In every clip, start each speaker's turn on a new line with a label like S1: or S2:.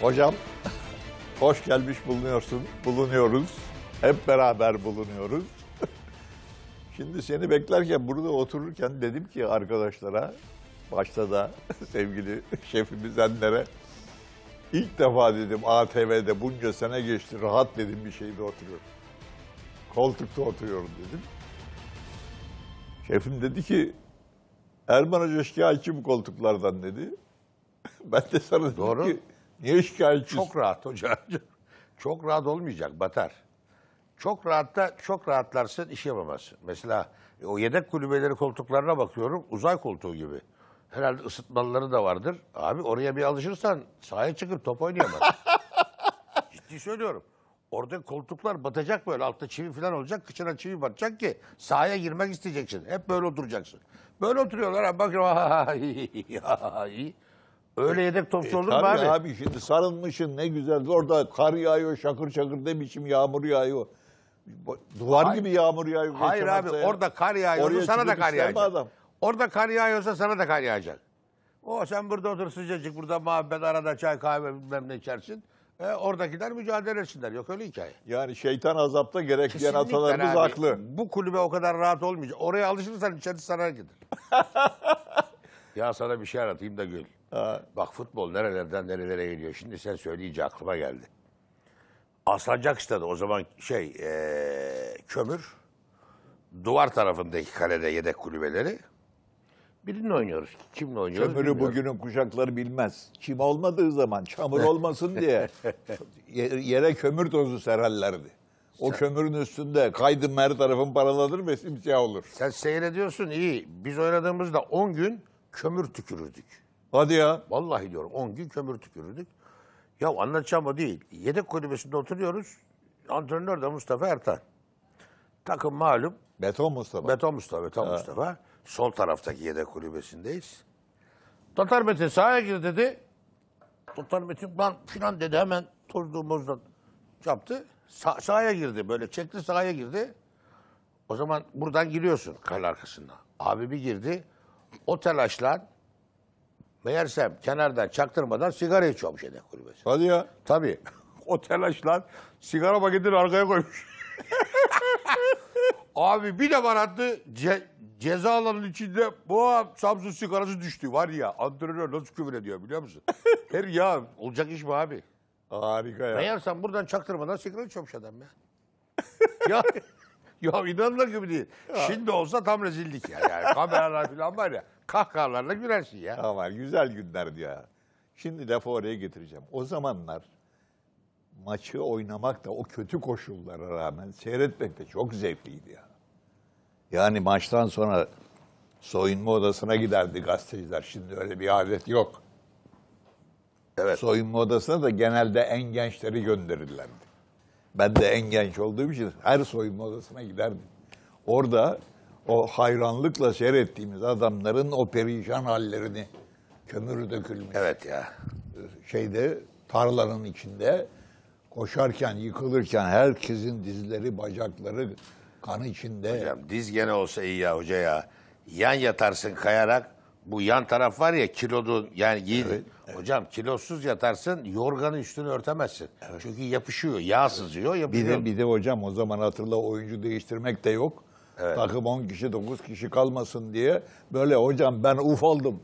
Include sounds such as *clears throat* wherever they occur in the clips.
S1: Hocam hoş gelmiş bulunuyorsun. Bulunuyoruz. Hep beraber bulunuyoruz. *laughs* Şimdi seni beklerken burada otururken dedim ki arkadaşlara başta da *laughs* sevgili şefimiz enlere ilk defa dedim ATV'de bunca sene geçti rahat dedim bir şeyde oturuyorum. Koltukta oturuyorum dedim. Şefim dedi ki Erman Hoca şikayetçi bu koltuklardan dedi. *laughs* Ben de sana dedim Doğru. ki Niye şikayetçi? Çok rahat hocam.
S2: *laughs* çok rahat olmayacak, batar. Çok rahat da, çok rahatlarsın iş yapamazsın. Mesela o yedek kulübeleri koltuklarına bakıyorum, uzay koltuğu gibi. Herhalde ısıtmaları da vardır. Abi oraya bir alışırsan sahaya çıkıp top oynayamaz. *laughs* Ciddi söylüyorum. Orada koltuklar batacak böyle. Altta çivi falan olacak. Kıçına çivi batacak ki sahaya girmek isteyeceksin. Hep böyle oturacaksın. Böyle oturuyorlar. Bakıyorum. *laughs* Öyle e, yedek topçu e, olur mu abi? abi
S1: şimdi sarılmışsın ne güzel. Orada kar yağıyor şakır şakır ne biçim yağmur yağıyor. Duvar hayır. gibi yağmur yağıyor. Hayır abi haftaya. orada kar yağıyor sana da kar yağacak. Adam.
S2: Orada kar yağıyorsa sana da kar yağacak. O sen burada otur sıcacık burada muhabbet arada çay kahve bilmem ne içersin. E, oradakiler mücadele etsinler. Yok öyle hikaye. Yani şeytan azapta gerekleyen atalarımız abi, haklı. Bu kulübe o kadar rahat olmayacak. Oraya alışırsan içerisi sana gider. *laughs* ya sana bir şey anlatayım da gül. Aa. Bak futbol nerelerden nerelere geliyor. Şimdi sen söyleyince aklıma geldi. Aslancak stadı o zaman şey ee, kömür. Duvar tarafındaki kalede yedek kulübeleri. Birini oynuyoruz. Kimle oynuyoruz Kömürü bilmiyorum.
S1: bugünün kuşakları bilmez. Çim olmadığı zaman çamur olmasın diye *laughs* yere kömür tozu sererlerdi. O sen, kömürün üstünde kaydın her tarafın
S2: paralanır ve simsiyah olur. Sen seyrediyorsun iyi. Biz oynadığımızda 10 gün kömür tükürürdük. Hadi ya. Vallahi diyorum 10 gün kömür tükürdük. Ya anlatacağım o değil. Yedek kulübesinde oturuyoruz. Antrenör de Mustafa Ertan. Takım malum. Beton Mustafa. Beton Mustafa, Beton ha. Mustafa. Sol taraftaki yedek kulübesindeyiz. Tatar Metin sahaya gir dedi. Tatar Metin lan filan dedi hemen tuzluğumuzla yaptı. Sa sahaya girdi böyle çekti sahaya girdi. O zaman buradan giriyorsun kale arkasından. Abi bir girdi. O telaşla Meğersem kenardan çaktırmadan sigara içiyormuş yedek kulübesi. Hadi ya. Tabii. *laughs* otel açılan sigara paketini arkaya koymuş. *laughs* Abi bir de bana attı ce ceza alanın içinde bu Samsun sigarası düştü. Var ya antrenör nasıl küfür ediyor biliyor musun? *laughs* Her ya olacak iş mi abi? Harika ya. Meğersem buradan çaktırmadan sigara içiyormuş adam ya. ya ya inanılır gibi değil. Şimdi olsa tam rezillik ya. Yani kameralar falan var ya kahkahalarla gülersin
S1: ya. Tamam güzel günler diyor. Şimdi lafı oraya getireceğim. O zamanlar maçı oynamak da o kötü koşullara rağmen seyretmek de çok zevkliydi ya. Yani maçtan sonra soyunma odasına giderdi gazeteciler. Şimdi öyle bir adet yok. Evet. Soyunma odasına da genelde en gençleri gönderirlerdi. Ben de en genç olduğum için her soyunma odasına giderdim. Orada o hayranlıkla seyrettiğimiz adamların o perişan hallerini kömür dökülmüş. Evet ya. Şeyde tarlanın içinde koşarken, yıkılırken herkesin dizleri, bacakları kan içinde. Hocam
S2: diz gene olsa iyi ya hoca ya. Yan yatarsın kayarak bu yan taraf var ya kilodun yani giyin. Evet, evet. Hocam kilosuz yatarsın yorganı üstünü örtemezsin. Evet. Çünkü yapışıyor, yağ sızıyor. Yapışıyor. Bir de,
S1: bir de hocam o zaman hatırla oyuncu değiştirmek de yok. Evet. Takım 10 kişi 9 kişi kalmasın diye böyle hocam ben ufaldım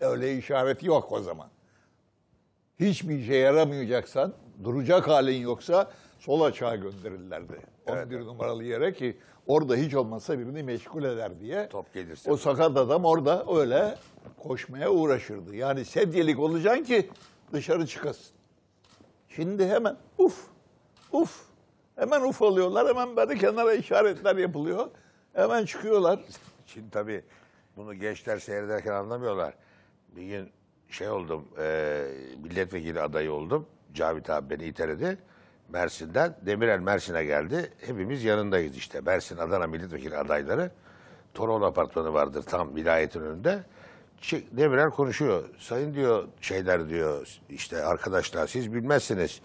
S1: Öyle işareti yok o zaman. Hiçbir işe yaramayacaksan, duracak halin yoksa sol açığa gönderirlerdi. 11 evet. numaralı yere ki orada hiç olmazsa birini meşgul eder diye. Top gelirse. O sakat adam orada öyle koşmaya uğraşırdı. Yani sedyelik olacaksın ki dışarı çıkasın. Şimdi hemen uf, uf. Hemen uf oluyorlar, hemen böyle kenara işaretler yapılıyor.
S2: Hemen çıkıyorlar. Şimdi tabii bunu gençler seyrederken anlamıyorlar. Bir gün şey oldum, e, milletvekili adayı oldum. Cavit abi beni iteledi. Mersin'den. Demirel Mersin'e geldi. Hepimiz yanındayız işte. Mersin, Adana milletvekili adayları. Torol apartmanı vardır tam vilayetin önünde. Demirel konuşuyor. Sayın diyor şeyler diyor işte arkadaşlar siz bilmezsiniz.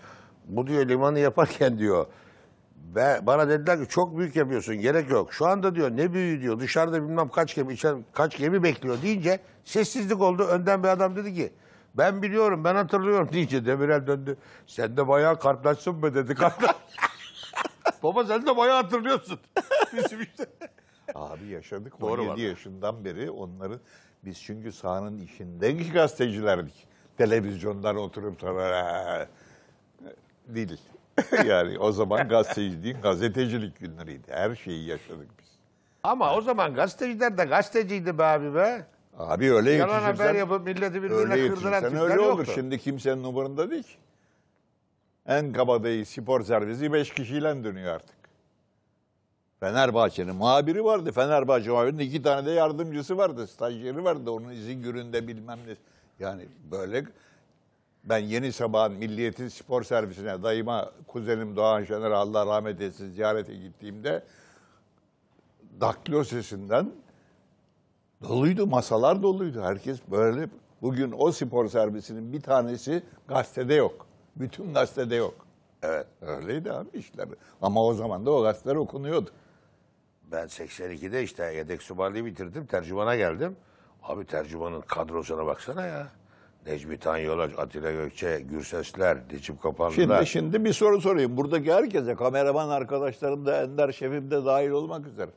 S2: Bu diyor limanı yaparken diyor ve bana dediler ki çok büyük yapıyorsun gerek yok. Şu anda diyor ne büyüğü diyor dışarıda bilmem kaç gemi içer, kaç gemi bekliyor deyince sessizlik oldu. Önden bir adam dedi ki ben biliyorum ben hatırlıyorum *laughs* deyince Demirel döndü. Sen de bayağı kartlaşsın mı dedi kartlaş. *laughs* Baba sen de bayağı hatırlıyorsun. *laughs* Bizim işte.
S1: Abi yaşadık Doğru 17 yaşından beri onları biz çünkü sahanın içindeki gazetecilerdik. Televizyondan oturup sonra değil. *laughs* yani o zaman gazeteci gazetecilik günleriydi. Her şeyi yaşadık biz.
S2: Ama o zaman gazeteciler de gazeteciydi be abi be. Abi öyle Yalan haber yapıp milleti öyle birbirine kırdıran yetişirsen tipler öyle olur. yoktu. Şimdi
S1: kimsenin umurunda değil ki. En kabadayı spor servisi beş kişiyle dönüyor artık. Fenerbahçe'nin muhabiri vardı. Fenerbahçe muhabirinin iki tane de yardımcısı vardı. Stajyeri vardı. Onun izin gününde bilmem ne. Yani böyle ben Yeni Sabah'ın Milliyetin Spor Servisine dayıma kuzenim Doğan Şener Allah rahmet etsin ziyarete gittiğimde daktilo sesinden doluydu, masalar doluydu. Herkes böyle. Bugün o spor servisinin bir tanesi gazetede yok. Bütün gazetede yok.
S2: Evet. Öyleydi abi işler. Ama o zaman da o gazeteler okunuyordu. Ben 82'de işte yedek subaylığı bitirdim. Tercümana geldim. Abi tercümanın kadrosuna baksana ya. Necmi Tan Yolaç, Atilla Gökçe, Gürsesler, Necip Kapanlılar. Şimdi, şimdi
S1: bir soru sorayım. Buradaki herkese, kameraman arkadaşlarım da, Ender Şefim de dahil olmak üzere.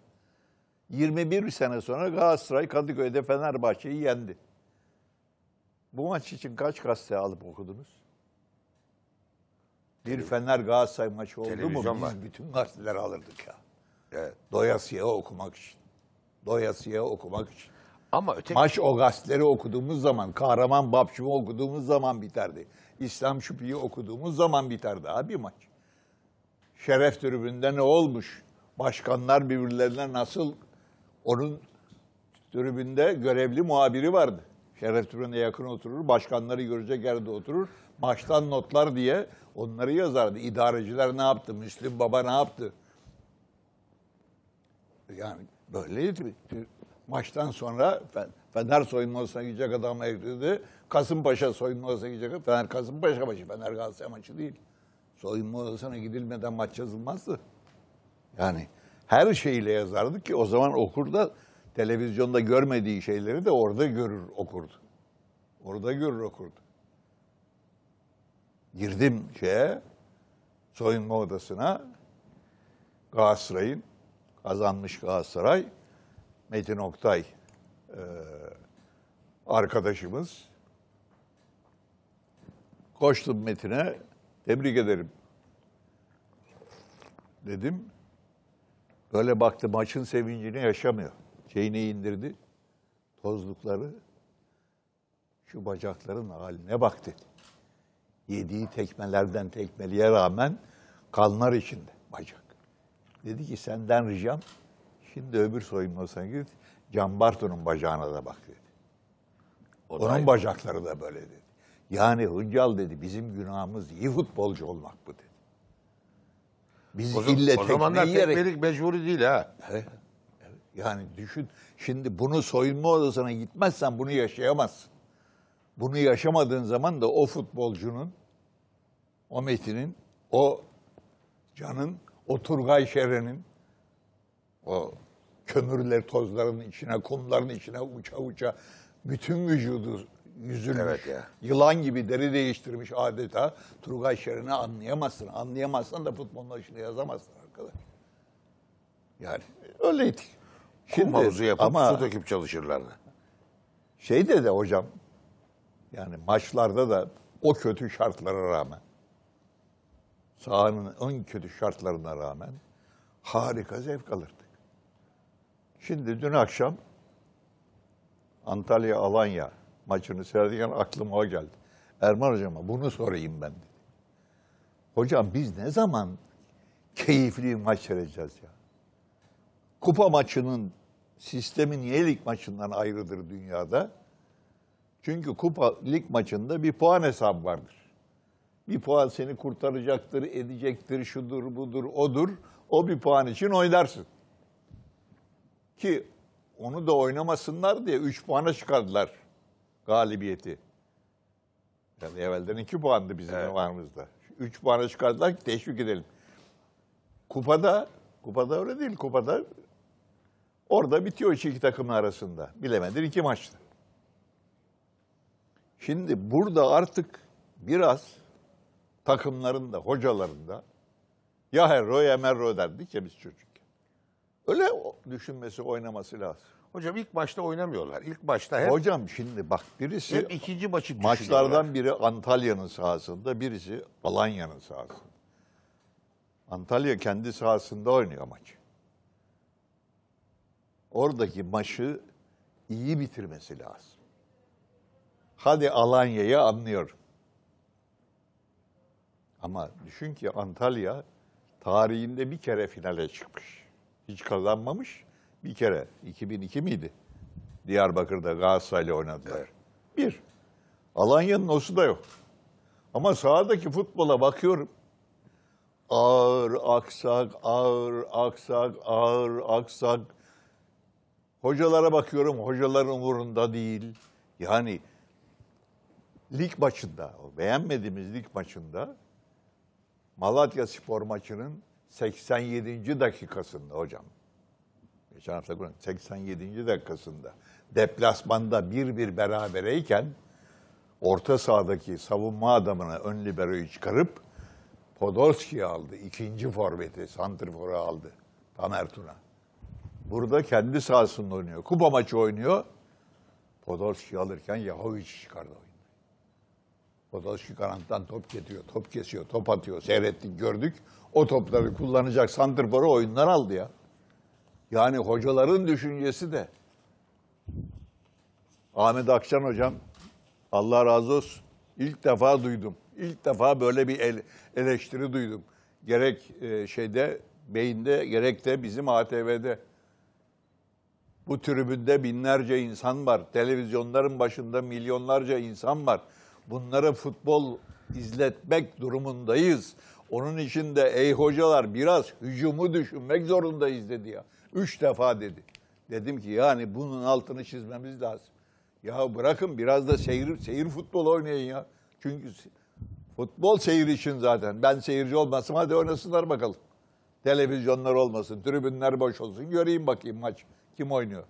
S1: 21 sene sonra Galatasaray Kadıköy'de Fenerbahçe'yi yendi. Bu maç için kaç gazete alıp okudunuz? Bir Fener Galatasaray maçı oldu mu biz var. bütün
S2: gazeteleri alırdık ya.
S1: Evet. Doyasıya okumak için. Doyasıya okumak için.
S2: Ama öteki... Maç o
S1: gazeteleri okuduğumuz zaman, Kahraman Babşum'u okuduğumuz zaman biterdi. İslam Şüphi'yi okuduğumuz zaman biterdi abi maç. Şeref tribünde ne olmuş? Başkanlar birbirlerine nasıl onun tribünde görevli muhabiri vardı. Şeref tribüne yakın oturur, başkanları görecek yerde oturur. Maçtan notlar diye onları yazardı. İdareciler ne yaptı? Müslüm Baba ne yaptı? Yani böyleydi maçtan sonra Fener soyunmasına gidecek adam ekledi. Kasımpaşa soyunmasına gidecek. Fener Kasımpaşa maçı, Fener Galatasaray maçı değil. Soyunma odasına gidilmeden maç yazılmazdı. Yani her şeyiyle yazardı ki o zaman okur da televizyonda görmediği şeyleri de orada görür okurdu. Orada görür okurdu. Girdim şeye, soyunma odasına Galatasaray'ın kazanmış Galatasaray Metin Oktay e, arkadaşımız. Koştum Metin'e, tebrik ederim dedim. Böyle baktı maçın sevincini yaşamıyor. Şeyini indirdi, tozlukları. Şu bacakların haline bak dedi. Yediği tekmelerden tekmeliye rağmen kanlar içinde bacak. Dedi ki senden ricam Şimdi öbür soyunma git. Can Bartu'nun bacağına da bak dedi. O Onun aynı. bacakları da böyle dedi. Yani Hıncal dedi bizim günahımız iyi futbolcu olmak bu dedi. Biz o, ille o zamanlar yiyerek...
S2: tekmelik mecburi değil ha.
S1: Yani düşün şimdi bunu soyunma odasına gitmezsen bunu yaşayamazsın. Bunu yaşamadığın zaman da o futbolcunun, o Metin'in, o Can'ın, o Turgay Şeren'in, o kömürler tozların içine, kumların içine uça uça bütün vücudu yüzülmüş. Evet ya. Yılan gibi deri değiştirmiş adeta. Turgay Şeren'i anlayamazsın. Anlayamazsan da futbol maçını yazamazsın arkadaş. Yani öyleydi.
S2: Şimdi, Kum havuzu yapıp ama, su döküp çalışırlardı. Şey de de hocam,
S1: yani maçlarda da o kötü şartlara rağmen, sahanın en kötü şartlarına rağmen harika zevk alırdı. Şimdi dün akşam Antalya-Alanya maçını seyrederken aklıma o geldi. Erman hocama bunu sorayım ben dedi. Hocam biz ne zaman keyifli maç seyredeceğiz ya? Kupa maçının sistemi niye lig maçından ayrıdır dünyada? Çünkü kupa lig maçında bir puan hesabı vardır. Bir puan seni kurtaracaktır, edecektir, şudur, budur, odur. O bir puan için oynarsın. Ki onu da oynamasınlar diye 3 puana çıkardılar galibiyeti. Yani evvelden 2 puandı bizim evet. zamanımızda. 3 puana çıkardılar ki teşvik edelim. Kupada, kupada öyle değil. Kupada orada bitiyor iki, takım arasında. Bilemedin iki maçtı. Şimdi burada artık biraz takımlarında, hocalarında hocaların da ya Herro ya Merro derdik ya biz çocuk. Öyle düşünmesi, oynaması lazım. Hocam ilk başta oynamıyorlar. İlk başta hep... Hocam şimdi bak birisi... Hep ikinci maçı Maçlardan biri Antalya'nın sahasında, birisi Alanya'nın sahasında. Antalya kendi sahasında oynuyor maç. Oradaki maçı iyi bitirmesi lazım. Hadi Alanya'yı anlıyorum. Ama düşün ki Antalya tarihinde bir kere finale çıkmış. Hiç kazanmamış. Bir kere 2002 miydi? Diyarbakır'da Galatasaray'la oynadılar. Evet. Bir. Alanya'nın osu da yok. Ama sahadaki futbola bakıyorum. Ağır, aksak, ağır, aksak, ağır, aksak. Hocalara bakıyorum, hocaların umurunda değil. Yani lig maçında, beğenmediğimiz lig maçında Malatya Spor maçının 87. dakikasında hocam. Geçen hafta 87. dakikasında deplasmanda bir bir berabereyken orta sahadaki savunma adamına ön liberoyu çıkarıp Podolski aldı. ikinci forveti, Santrifor'u aldı. Tamer Tuna. Burada kendi sahasında oynuyor. Kupa maçı oynuyor. Podolski alırken Yahovic çıkardı oyunu. Podolski kanattan top getiriyor, top kesiyor, top atıyor. Seyrettik, gördük o topları kullanacak santrforu oyundan aldı ya. Yani hocaların düşüncesi de. Ahmet Akçan hocam Allah razı olsun. İlk defa duydum. İlk defa böyle bir eleştiri duydum. Gerek e, şeyde beyinde gerek de bizim ATV'de. Bu tribünde binlerce insan var. Televizyonların başında milyonlarca insan var. Bunlara futbol izletmek durumundayız. Onun için de ey hocalar biraz hücumu düşünmek zorundayız dedi ya. Üç defa dedi. Dedim ki yani bunun altını çizmemiz lazım. Ya bırakın biraz da seyir, seyir futbol oynayın ya. Çünkü futbol seyir için zaten. Ben seyirci olmasam hadi oynasınlar bakalım. Televizyonlar olmasın, tribünler boş olsun. Göreyim bakayım maç kim oynuyor.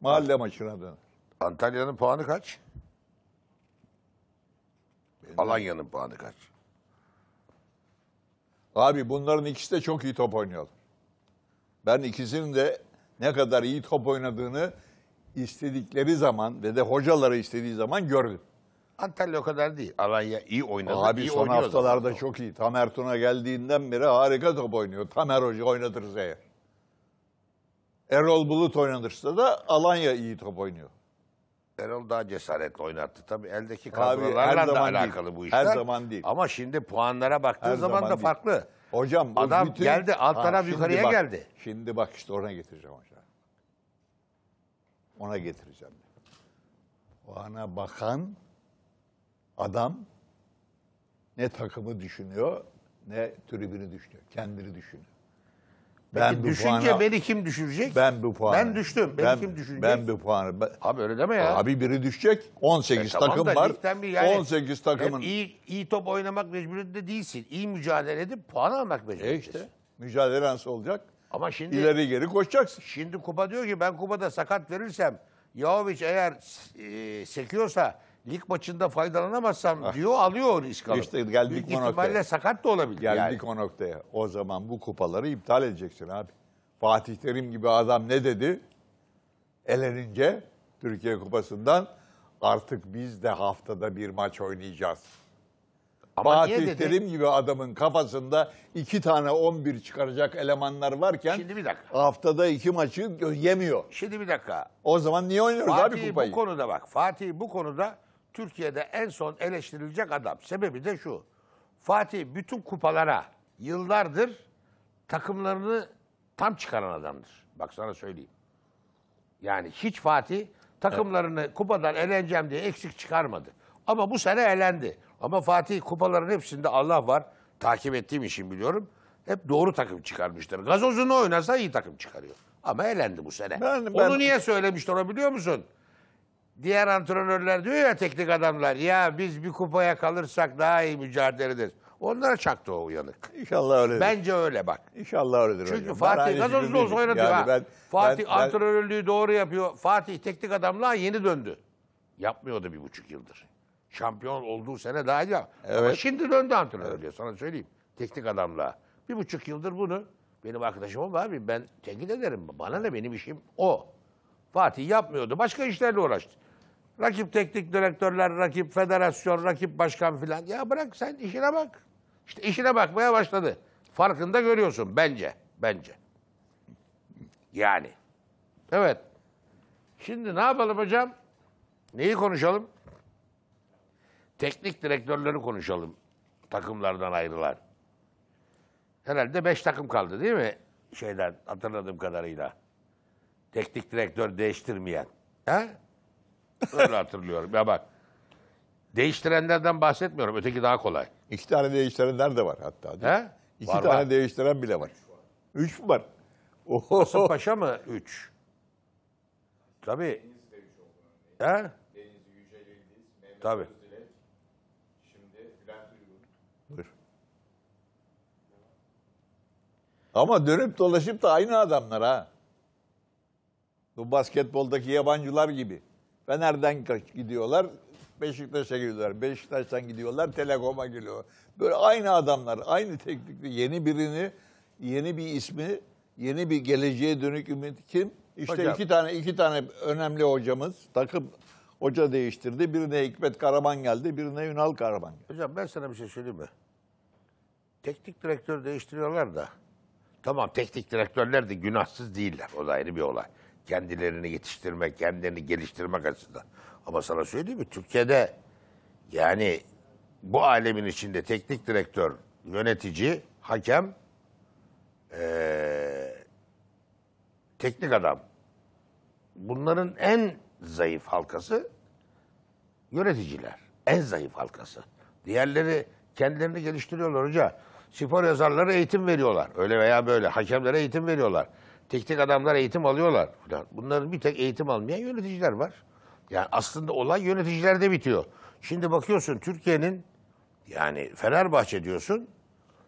S1: Mahalle maçına döner. Antalya'nın puanı kaç? Alanya'nın puanı kaç? Abi bunların ikisi de çok iyi top oynuyorlar. Ben ikisinin de ne kadar iyi top oynadığını istedikleri zaman ve de hocaları istediği zaman gördüm.
S2: Antalya o kadar değil. Alanya iyi oynadı. Abi iyi son haftalarda
S1: zaten. çok iyi. Tamer Tuna geldiğinden beri harika top oynuyor. Tamer Hoca oynatırsa eğer. Erol Bulut oynatırsa da Alanya iyi top oynuyor. Erol daha cesaretle oynattı.
S2: Tabii eldeki
S1: kadrolarla da alakalı değil. bu işler. Her zaman
S2: değil. Ama şimdi puanlara baktığın her zaman, zaman da farklı.
S1: Hocam adam bütün... geldi alt taraf ha, yukarıya bak, geldi.
S2: Şimdi bak işte oraya getireceğim hocam.
S1: Ona getireceğim. Puana bakan adam ne takımı düşünüyor ne tribünü düşünüyor. Kendini düşünüyor. Ben Peki bu düşünce puanı- beni
S2: kim düşürecek?
S1: Ben bu puanı. Ben düştüm. Beni ben, kim düşürecek? Ben bu puanı. Ben- Abi öyle deme ya. Abi biri düşecek. 18 E tamam takım da var. bir yani- 18 takımın. Hem iyi,
S2: iyi top oynamak mecburiyetinde değilsin. İyi mücadele edip puan almak E mecburiyetindesin. işte mücadele nasıl olacak? Ama şimdi İleri geri koşacaksın. şimdi Kuba diyor ki ben Kuba'da sakat verirsem Yahovic eğer e, sekiyorsa lig maçında faydalanamazsam ah. diyor alıyor risk alıyor. İşte geldik Büyük o noktaya. sakat da olabilir. Geldik yani.
S1: o noktaya. O zaman bu kupaları iptal edeceksin abi. Fatih Terim gibi adam ne dedi? Elenince Türkiye Kupası'ndan artık biz de haftada bir maç oynayacağız. Ama Fatih Terim gibi adamın kafasında iki tane 11 çıkaracak elemanlar varken Şimdi bir dakika. haftada iki maçı yemiyor.
S2: Şimdi bir dakika.
S1: O zaman niye oynuyoruz Fatih abi kupayı? bu
S2: konuda bak. Fatih bu konuda Türkiye'de en son eleştirilecek adam. Sebebi de şu. Fatih bütün kupalara yıllardır takımlarını tam çıkaran adamdır. Bak sana söyleyeyim. Yani hiç Fatih takımlarını evet. kupadan eleneceğim diye eksik çıkarmadı. Ama bu sene elendi. Ama Fatih kupaların hepsinde Allah var. Takip ettiğim için biliyorum. Hep doğru takım çıkarmıştır. Gazozunu oynasa iyi takım çıkarıyor. Ama elendi bu sene. Ben, ben... Onu niye söylemişler o biliyor musun? diğer antrenörler diyor ya teknik adamlar ya biz bir kupaya kalırsak daha iyi mücadele ederiz. Onlara çaktı o uyanık. İnşallah öyledir. Bence öyle bak. İnşallah öyledir Çünkü hocam. Fatih nasıl olsa oynadı yani ha. Ben, Fatih ben, antrenörlüğü ben... doğru yapıyor. Fatih teknik adamlığa yeni döndü. Yapmıyordu bir buçuk yıldır. Şampiyon olduğu sene daha iyi. Evet. Ama şimdi döndü antrenörlüğe evet. sana söyleyeyim. Teknik adamlığa. Bir buçuk yıldır bunu benim arkadaşım oldu abi ben tenkit ederim. Bana ne benim işim o. Fatih yapmıyordu. Başka işlerle uğraştı. Rakip teknik direktörler, rakip federasyon, rakip başkan filan. Ya bırak sen işine bak. İşte işine bakmaya başladı. Farkında görüyorsun bence. Bence. Yani. Evet. Şimdi ne yapalım hocam? Neyi konuşalım? Teknik direktörleri konuşalım. Takımlardan ayrılar. Herhalde beş takım kaldı değil mi? Şeyden hatırladığım kadarıyla. Teknik direktör değiştirmeyen. He? Öyle hatırlıyorum. Ya bak. Değiştirenlerden bahsetmiyorum. Öteki daha kolay. İki tane
S1: değiştirenler de var hatta.
S2: değil mi? He? İki Var, tane var. değiştiren bile var. Üç mü var? Oho. Hasan Paşa mı? Üç. Tabii. He? Deniz
S1: Yücel İldiz, Mehmet Tabii. Özdilek, şimdi Bülent Uygur. Dur. Ama dönüp dolaşıp da aynı adamlar ha. Bu basketboldaki yabancılar gibi. Fener'den gidiyorlar, Beşiktaş'a gidiyorlar. Beşiktaş'tan gidiyorlar, Telekom'a geliyor. Böyle aynı adamlar, aynı teknikte yeni birini, yeni bir ismi, yeni bir geleceğe dönük ümit kim? İşte Hocam. iki tane iki tane önemli hocamız takım hoca değiştirdi. Birine Hikmet
S2: Karaman geldi, birine Ünal Karaman geldi. Hocam ben sana bir şey söyleyeyim mi? Teknik direktör değiştiriyorlar da. Tamam teknik direktörler de günahsız değiller. O da ayrı bir olay kendilerini yetiştirmek, kendilerini geliştirmek açısından. Ama sana söyleyeyim mi? Türkiye'de yani bu alemin içinde teknik direktör, yönetici, hakem, ee, teknik adam. Bunların en zayıf halkası yöneticiler. En zayıf halkası. Diğerleri kendilerini geliştiriyorlar hoca. Spor yazarları eğitim veriyorlar. Öyle veya böyle. Hakemlere eğitim veriyorlar teknik adamlar eğitim alıyorlar. Falan. Bunların bir tek eğitim almayan yöneticiler var. Yani aslında olay yöneticilerde bitiyor. Şimdi bakıyorsun Türkiye'nin yani Fenerbahçe diyorsun.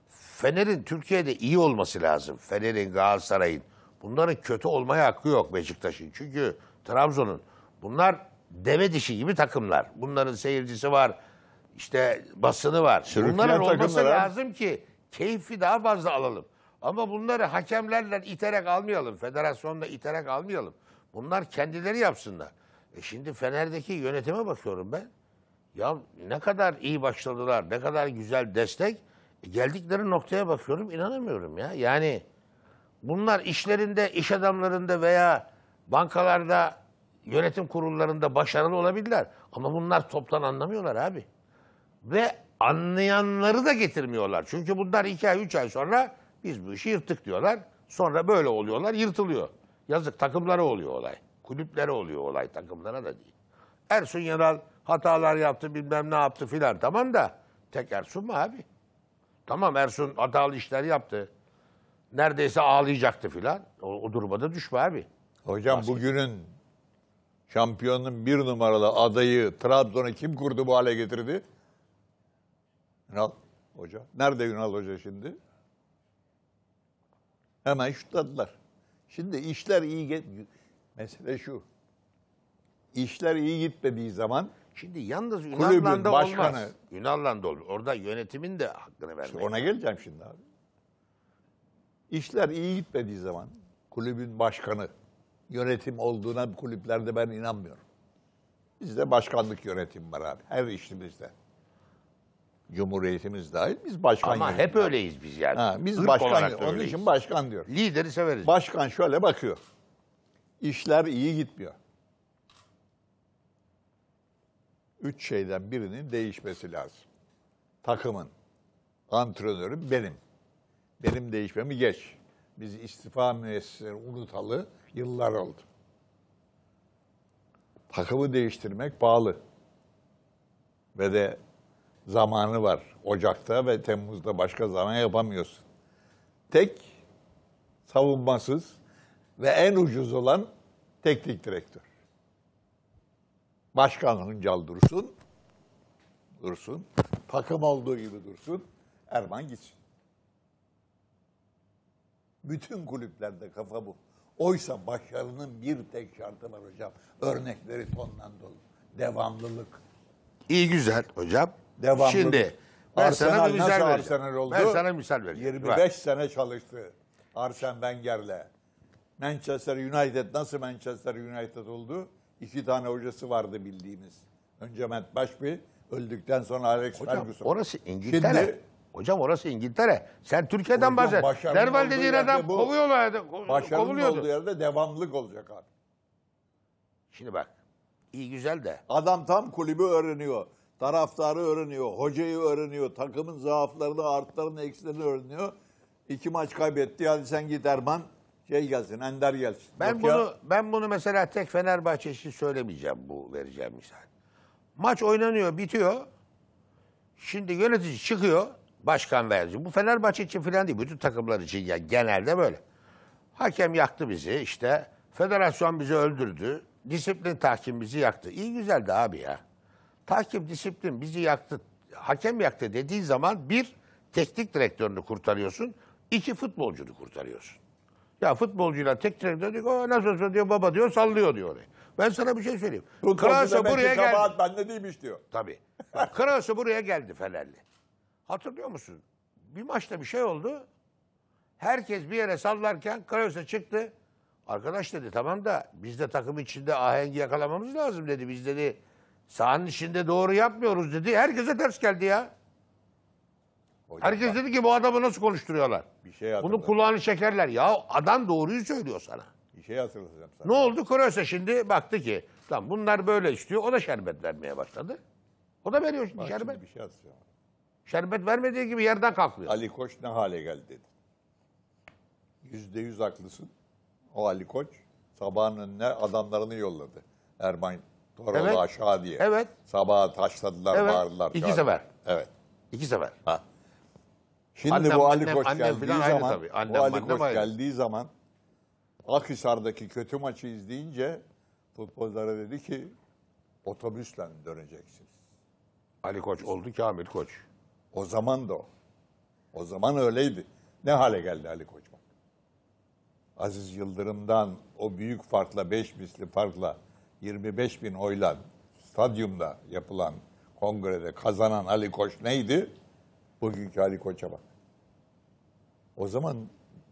S2: Fener'in Türkiye'de iyi olması lazım. Fener'in, Galatasaray'ın. Bunların kötü olmaya hakkı yok Beşiktaş'ın. Çünkü Trabzon'un. Bunlar deve dişi gibi takımlar. Bunların seyircisi var. İşte basını var. Bunların olması lazım ki keyfi daha fazla alalım. Ama bunları hakemlerle iterek almayalım. Federasyonla iterek almayalım. Bunlar kendileri yapsınlar. E şimdi Fener'deki yönetime bakıyorum ben. Ya ne kadar iyi başladılar, ne kadar güzel destek. E geldikleri noktaya bakıyorum inanamıyorum ya. Yani bunlar işlerinde, iş adamlarında veya bankalarda, yönetim kurullarında başarılı olabilirler. Ama bunlar toptan anlamıyorlar abi. Ve anlayanları da getirmiyorlar. Çünkü bunlar iki ay, üç ay sonra biz bu işi yırttık diyorlar. Sonra böyle oluyorlar, yırtılıyor. Yazık takımlara oluyor olay. Kulüplere oluyor olay, takımlara da değil. Ersun Yanal hatalar yaptı, bilmem ne yaptı filan. Tamam da tek Ersun mu abi? Tamam Ersun hatalı işler yaptı. Neredeyse ağlayacaktı filan. O, o duruma da düşme abi.
S1: Hocam Basket. bugünün şampiyonun bir numaralı adayı Trabzon'u kim kurdu bu hale getirdi? Ünal Hoca. Nerede Yunal Hoca şimdi? Hemen şutladılar. Şimdi işler iyi git. Mesele şu. İşler iyi gitmediği zaman Şimdi yalnız Yunanland'da başkanı, olmaz.
S2: Yunanland'da olur. Orada yönetimin de hakkını vermek. İşte ona geleceğim şimdi abi.
S1: İşler iyi gitmediği zaman kulübün başkanı yönetim olduğuna kulüplerde ben inanmıyorum. Bizde başkanlık yönetim var abi. Her işimizde. Cumhuriyetimiz dahil biz başkan Ama yönetimi. hep öyleyiz biz yani. Ha, biz Irk başkan, onun için başkan diyor. Lideri severiz. Başkan şöyle bakıyor. İşler iyi gitmiyor. Üç şeyden birinin değişmesi lazım. Takımın, antrenörüm benim. Benim değişmemi geç. Biz istifa müessesini unutalı yıllar oldu. Takımı değiştirmek pahalı. Ve de zamanı var. Ocak'ta ve Temmuz'da başka zaman yapamıyorsun. Tek, savunmasız ve en ucuz olan teknik direktör. Başkan Hıncal dursun, dursun. Takım olduğu gibi dursun. Erman gitsin. Bütün kulüplerde kafa bu. Oysa başarının bir tek şartı var hocam. Örnekleri tondan dolu. Devamlılık.
S2: İyi güzel hocam. Devamlı. Şimdi ben Arsenal sana bir misal vereceğim. Oldu? Ben sana
S1: misal vereceğim. 25 Bak. sene çalıştı Arsene Wenger'le. Manchester United nasıl Manchester United oldu? İki tane hocası vardı bildiğimiz. Önce Matt Busby,
S2: öldükten sonra Alex Hocam, Ferguson. Orası İngiltere. Şimdi, Hocam orası İngiltere. Sen Türkiye'den bahset. Derval dediğin adam bu, kovuyorlar. Ko olduğu yerde devamlılık olacak abi. Şimdi bak. İyi güzel de. Adam tam kulübü öğreniyor.
S1: Taraftarı öğreniyor, hocayı öğreniyor, takımın zaaflarını, artlarını, eksilerini öğreniyor. İki maç kaybetti. Hadi sen git Erman. Şey gelsin, Ender gelsin. Ben Yok bunu ya.
S2: ben bunu mesela tek Fenerbahçe için söylemeyeceğim bu vereceğim misal. Maç oynanıyor, bitiyor. Şimdi yönetici çıkıyor, başkan verici. Bu Fenerbahçe için falan değil, bütün takımlar için ya genelde böyle. Hakem yaktı bizi işte. Federasyon bizi öldürdü. Disiplin tahkim bizi yaktı. İyi güzeldi abi ya. Takip disiplin bizi yaktı, hakem yaktı dediği zaman bir teknik direktörünü kurtarıyorsun, iki futbolcunu kurtarıyorsun. Ya futbolcuyla tek direktör diyor, nasıl olsa diyor baba diyor sallıyor diyor oraya. Ben sana bir şey söyleyeyim. Krasa buraya geldi. Kabahat bende değilmiş diyor. Tabii. Krasa buraya geldi Fenerli. Hatırlıyor musun? Bir maçta bir şey oldu. Herkes bir yere sallarken Krasa çıktı. Arkadaş dedi tamam da biz de takım içinde ahengi yakalamamız lazım dedi. Biz dedi sahanın içinde doğru yapmıyoruz dedi. Herkese ters geldi ya. Hocam, Herkes dedi ki bu adamı nasıl konuşturuyorlar? Bir şey hatırladım. Bunu kulağını çekerler. Ya adam doğruyu söylüyor sana.
S1: Bir şey hatırlatacağım
S2: sana. Ne oldu? Kroos'a şimdi baktı ki tamam bunlar böyle istiyor. O da şerbet vermeye başladı. O da veriyor şimdi Bak, şerbet.
S1: Şimdi bir şey hatırladım.
S2: Şerbet vermediği gibi yerden kalkmıyor. Ali Koç ne hale geldi dedi. Yüzde yüz haklısın. O Ali Koç
S1: sabahın önüne adamlarını yolladı. Erman Torolu evet. aşağı diye. Evet. Sabaha taşladılar, evet. bağırdılar. İki sefer. Evet. İki sefer. Ha.
S2: Şimdi annem, bu Ali annem, Koç annem geldiği zaman, Annem, bu Ali Koç ayrı. geldiği
S1: zaman Akhisar'daki kötü maçı izleyince futbolculara dedi ki otobüsle döneceksiniz. Ali Koç oldu ki Kamil Koç. O zaman da o. O zaman öyleydi. Ne hale geldi Ali Koç bak. Aziz Yıldırım'dan o büyük farkla, beş misli farkla 25 bin oyla stadyumda yapılan kongrede kazanan Ali Koç neydi? Bugünkü Ali Koç'a bak.
S2: O zaman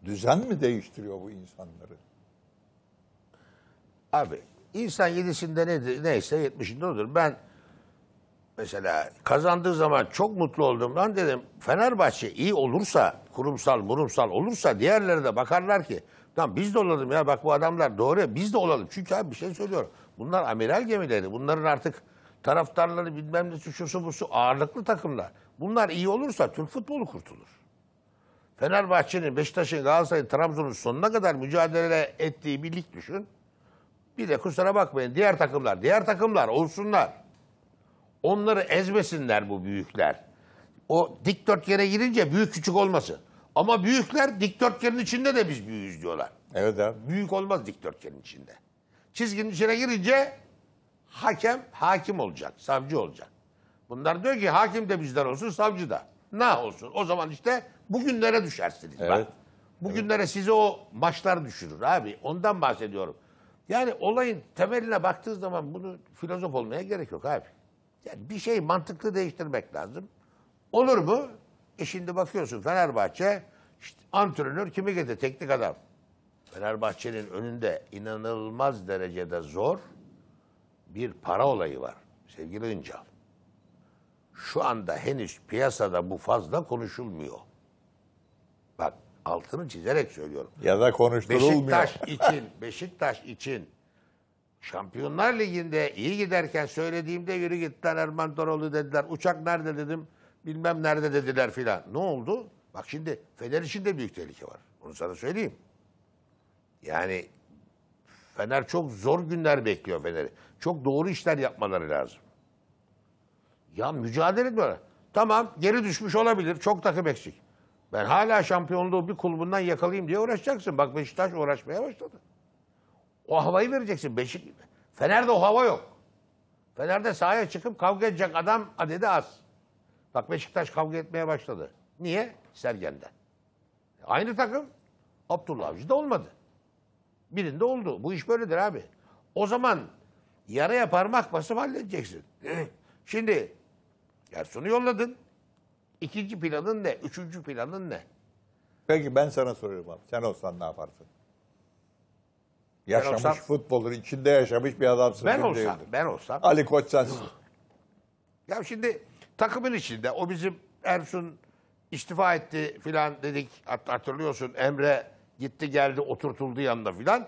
S2: düzen mi değiştiriyor bu insanları? Abi insan yedisinde nedir, neyse yetmişinde olur. Ben mesela kazandığı zaman çok mutlu oldum lan dedim Fenerbahçe iyi olursa kurumsal murumsal olursa diğerleri de bakarlar ki Tamam biz de olalım ya bak bu adamlar doğru ya biz de olalım. Çünkü abi bir şey söylüyorum. Bunlar amiral gemileri. Bunların artık taraftarları bilmem ne bu busu ağırlıklı takımlar. Bunlar iyi olursa Türk futbolu kurtulur. Fenerbahçe'nin, Beşiktaş'ın, Galatasaray'ın, Trabzon'un sonuna kadar mücadele ettiği bir lig düşün. Bir de kusura bakmayın diğer takımlar, diğer takımlar olsunlar. Onları ezmesinler bu büyükler. O dikdörtgene girince büyük küçük olmasın. Ama büyükler dikdörtgenin içinde de biz büyüyüz diyorlar. Evet abi. Büyük olmaz dikdörtgenin içinde. Çizginin içine girince hakem hakim olacak, savcı olacak. Bunlar diyor ki hakim de bizden olsun, savcı da. Ne olsun? O zaman işte bugünlere düşersiniz. Evet. Bak. Bugünlere evet. sizi o maçlar düşürür abi. Ondan bahsediyorum. Yani olayın temeline baktığınız zaman bunu filozof olmaya gerek yok abi. Yani bir şey mantıklı değiştirmek lazım. Olur mu? E şimdi bakıyorsun Fenerbahçe işte antrenör kimi getirdi? Teknik adam. Fenerbahçe'nin önünde inanılmaz derecede zor bir para olayı var sevgili Öncal. Şu anda henüz piyasada bu fazla konuşulmuyor. Bak altını çizerek söylüyorum. Ya da konuşturulmuyor. Beşiktaş için, Beşiktaş için Şampiyonlar Ligi'nde iyi giderken söylediğimde yürü gittiler Erman Toroğlu dediler. Uçak nerede dedim. Bilmem nerede dediler filan. Ne oldu? Bak şimdi Fener için de büyük tehlike var. Onu sana söyleyeyim. Yani Fener çok zor günler bekliyor Fener'i. Çok doğru işler yapmaları lazım. Ya mücadele ediyorlar. Tamam geri düşmüş olabilir. Çok takım eksik. Ben hala şampiyonluğu bir kulübünden yakalayayım diye uğraşacaksın. Bak Beşiktaş uğraşmaya başladı. O havayı vereceksin. Beşik... Fener'de o hava yok. Fener'de sahaya çıkıp kavga edecek adam adedi az. Bak Beşiktaş kavga etmeye başladı. Niye? Sergen'den. Aynı takım Abdullah Avcı da olmadı. Birinde oldu. Bu iş böyledir abi. O zaman yaraya parmak basıp halledeceksin. *clears throat* Şimdi Ersun'u yolladın. İkinci planın ne? Üçüncü planın ne?
S1: Peki ben sana soruyorum abi. Sen olsan ne yaparsın? Yaşamış ben olsam, futbolun içinde yaşamış bir adamsın. Ben olsam, değildir. ben olsam. Ali Koç sensin.
S2: *clears throat* ya şimdi takımın içinde o bizim Ersun istifa etti filan dedik. Hatırlıyorsun Emre Gitti geldi oturtuldu yanında filan.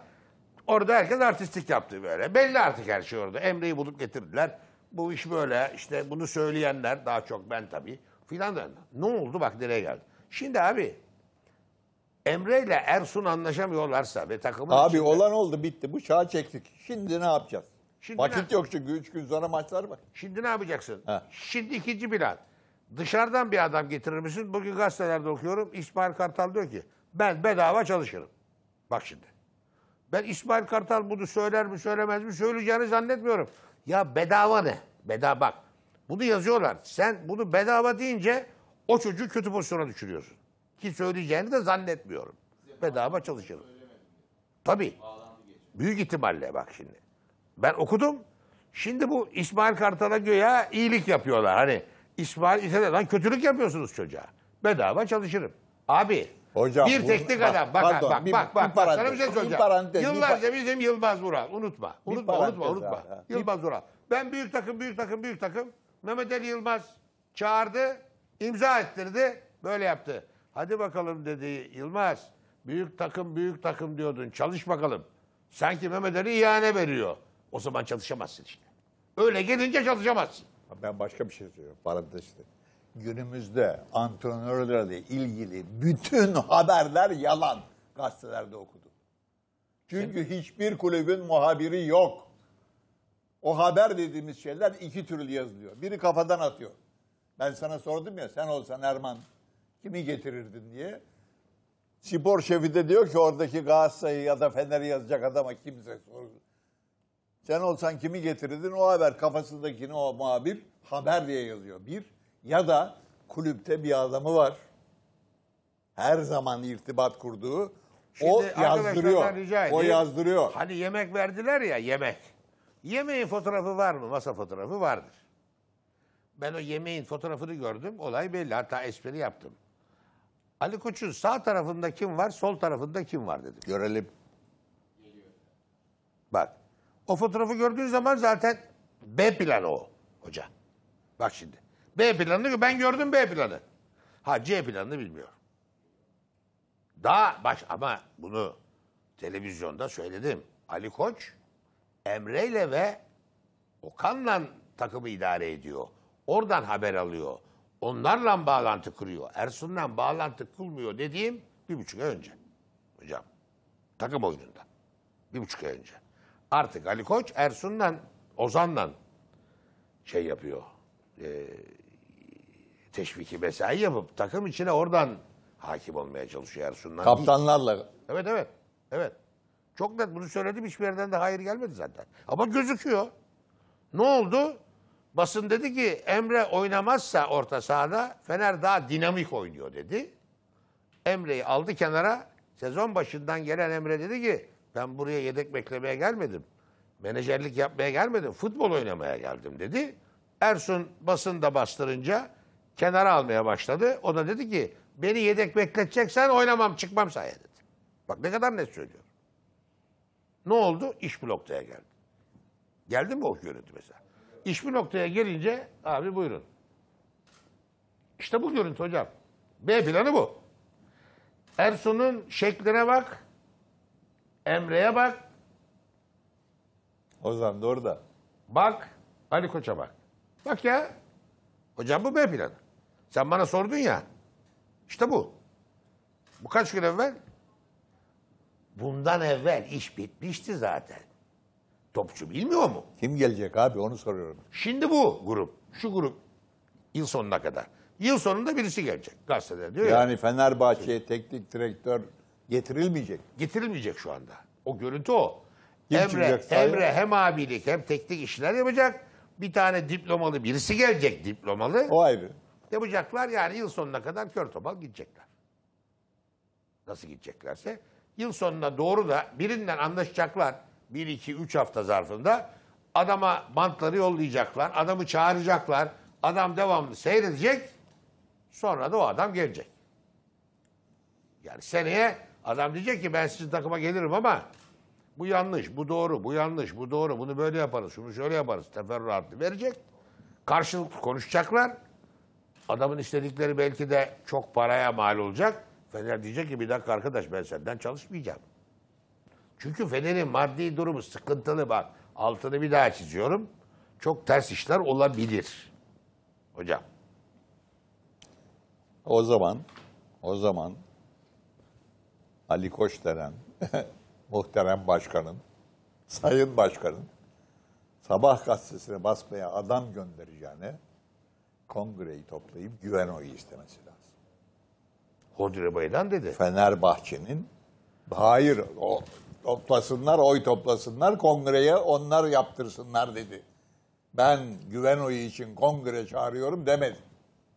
S2: Orada herkes artistik yaptı böyle. Belli artık her şey orada. Emre'yi bulup getirdiler. Bu iş böyle işte bunu söyleyenler daha çok ben tabii filan da. Ne oldu bak nereye geldi. Şimdi abi Emre ile Ersun anlaşamıyorlarsa ve takımın Abi içinde... olan oldu
S1: bitti. bu Bıçağı
S2: çektik. Şimdi ne yapacağız? Şimdi Vakit ne... yok çünkü 3 gün sonra maçlar var. Şimdi ne yapacaksın? Ha. Şimdi ikinci plan. Dışarıdan bir adam getirir misin? Bugün gazetelerde okuyorum. İsmail Kartal diyor ki ben bedava çalışırım. Bak şimdi. Ben İsmail Kartal bunu söyler mi söylemez mi söyleyeceğini zannetmiyorum. Ya bedava ne? Bedava bak. Bunu yazıyorlar. Sen bunu bedava deyince o çocuğu kötü pozisyona düşürüyorsun. Ki söyleyeceğini de zannetmiyorum. Bedava çalışırım. Tabii. Büyük ihtimalle bak şimdi. Ben okudum. Şimdi bu İsmail Kartal'a göya iyilik yapıyorlar. Hani İsmail ise de lan kötülük yapıyorsunuz çocuğa. Bedava çalışırım. Abi Hocam, bir bu- teknik bak, adam. Bak pardon, bak bir- bak. bak, bak parantez, sana bir şey söyleyeceğim. Yıllarca bizim Yılmaz Vural. Unutma. Unutma unutma unutma. abi, Yılmaz Vural. Ben büyük takım büyük takım büyük takım. Mehmet Ali Yılmaz çağırdı. imza ettirdi. Böyle yaptı. Hadi bakalım dedi Yılmaz. Büyük takım büyük takım diyordun. Çalış bakalım. Sanki Mehmet Ali ihale veriyor. O zaman çalışamazsın işte. Öyle gelince çalışamazsın. Ben başka
S1: bir şey söylüyorum. Parantez işte günümüzde antrenörlerle ilgili bütün haberler yalan gazetelerde okudum. Çünkü hiçbir kulübün muhabiri yok. O haber dediğimiz şeyler iki türlü yazılıyor. Biri kafadan atıyor. Ben sana sordum ya sen olsan Erman kimi getirirdin diye. Spor şefi de diyor ki oradaki Galatasaray'ı ya da Fener'i yazacak adama kimse sormuyor. Sen olsan kimi getirirdin? O haber kafasındakini o muhabir haber diye yazıyor. Bir. Ya da kulüpte bir adamı var. Her
S2: zaman irtibat kurduğu. Şimdi o yazdırıyor. Rica O yazdırıyor. Hani yemek verdiler ya yemek. Yemeğin fotoğrafı var mı? Masa fotoğrafı vardır. Ben o yemeğin fotoğrafını gördüm. Olay belli. Hatta espri yaptım. Ali Koç'un sağ tarafında kim var, sol tarafında kim var dedim. Görelim. Bak. O fotoğrafı gördüğün zaman zaten B planı o hoca. Bak şimdi. B planını ben gördüm B planı. Ha C planını bilmiyorum. Daha baş ama bunu televizyonda söyledim. Ali Koç Emre'yle ve Okan'la takımı idare ediyor. Oradan haber alıyor. Onlarla bağlantı kuruyor. Ersun'la bağlantı kurmuyor dediğim bir buçuk ay önce. Hocam takım oyununda. Bir buçuk ay önce. Artık Ali Koç Ersun'la Ozan'la şey yapıyor. E, teşviki mesai yapıp takım içine oradan hakim olmaya çalışıyor Ersun'dan. Kaptanlarla. Değil. Evet evet. Evet. Çok net bunu söyledim hiçbir yerden de hayır gelmedi zaten. Ama gözüküyor. Ne oldu? Basın dedi ki Emre oynamazsa orta sahada Fener daha dinamik oynuyor dedi. Emre'yi aldı kenara. Sezon başından gelen Emre dedi ki ben buraya yedek beklemeye gelmedim. Menajerlik yapmaya gelmedim. Futbol oynamaya geldim dedi. Ersun basın da bastırınca kenara almaya başladı. O da dedi ki beni yedek bekleteceksen oynamam çıkmam sahaya dedi. Bak ne kadar net söylüyor. Ne oldu? İş bu noktaya geldi. Geldi mi o görüntü mesela? İş bu noktaya gelince abi buyurun. İşte bu görüntü hocam. B planı bu. Ersun'un şekline bak. Emre'ye bak. Ozan da orada. Bak. Ali Koç'a bak. Bak ya. Hocam bu B planı. Sen bana sordun ya. İşte bu. Bu kaç gün evvel? Bundan evvel iş bitmişti zaten. Topçu bilmiyor mu? Kim gelecek abi onu soruyorum. Şimdi bu grup, şu grup yıl sonuna kadar. Yıl sonunda birisi gelecek gazetede diyor Yani Fenerbahçe'ye teknik direktör getirilmeyecek. Getirilmeyecek şu anda. O görüntü o. Kim Emre, Emre hem abilik hem teknik işler yapacak. Bir tane diplomalı birisi gelecek diplomalı. O ayrı. Yapacaklar yani yıl sonuna kadar kör topal gidecekler. Nasıl gideceklerse yıl sonuna doğru da birinden anlaşacaklar. 1 iki üç hafta zarfında adama bantları yollayacaklar. Adamı çağıracaklar. Adam devamlı seyredecek. Sonra da o adam gelecek. Yani seneye adam diyecek ki ben sizin takıma gelirim ama bu yanlış, bu doğru, bu yanlış, bu doğru, bunu böyle yaparız, şunu şöyle yaparız, teferruatlı verecek. Karşılıklı konuşacaklar. Adamın istedikleri belki de çok paraya mal olacak. Fener diyecek ki bir dakika arkadaş ben senden çalışmayacağım. Çünkü Fener'in maddi durumu sıkıntılı bak. Altını bir daha çiziyorum. Çok ters işler olabilir. Hocam.
S1: O zaman, o zaman Ali Koç denen *laughs* muhterem başkanın, sayın başkanın sabah gazetesine basmaya adam göndereceğini kongreyi toplayıp güven oyu istemesi lazım. Hodri Bay'dan dedi. Fenerbahçe'nin hayır o toplasınlar, oy toplasınlar, kongreye onlar yaptırsınlar dedi. Ben güven oyu için kongre çağırıyorum demedim.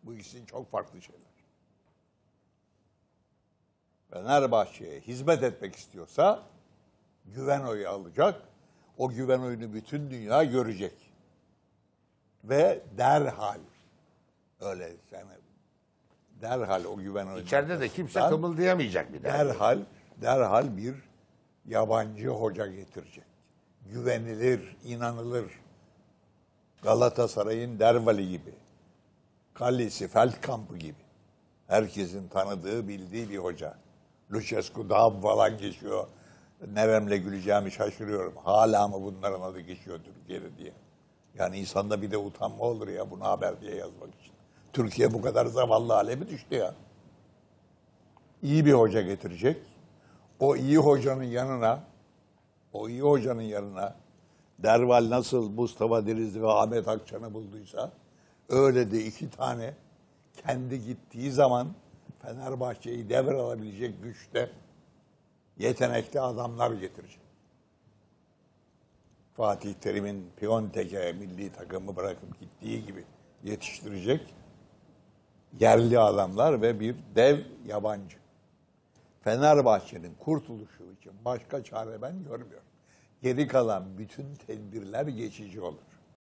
S1: Bu ikisinin çok farklı şeyler. Fenerbahçe'ye hizmet etmek istiyorsa güven oyu alacak. O güven oyunu bütün dünya görecek. Ve derhal Öyle yani derhal o güven hocasından... İçeride de kimse kımıldayamayacak bir Derhal, derhal bir yabancı hoca getirecek. Güvenilir, inanılır. Galatasaray'ın Dervali gibi. Kalesi, Feldkamp'ı gibi. Herkesin tanıdığı, bildiği bir hoca. Lucescu daha falan geçiyor. Neremle güleceğimi şaşırıyorum. Hala mı bunların adı geçiyordur geri diye. Yani insanda bir de utanma olur ya bunu haber diye yazmak için. Türkiye bu kadar zavallı hale mi düştü ya? İyi bir hoca getirecek. O iyi hocanın yanına, o iyi hocanın yanına Derval nasıl Mustafa Denizli ve Ahmet Akçan'ı bulduysa öyle de iki tane kendi gittiği zaman Fenerbahçe'yi devralabilecek güçte yetenekli adamlar getirecek. Fatih Terim'in Piyontek'e milli takımı bırakıp gittiği gibi yetiştirecek yerli adamlar ve bir dev yabancı. Fenerbahçe'nin kurtuluşu için başka çare ben görmüyorum. Geri kalan bütün tedbirler geçici olur.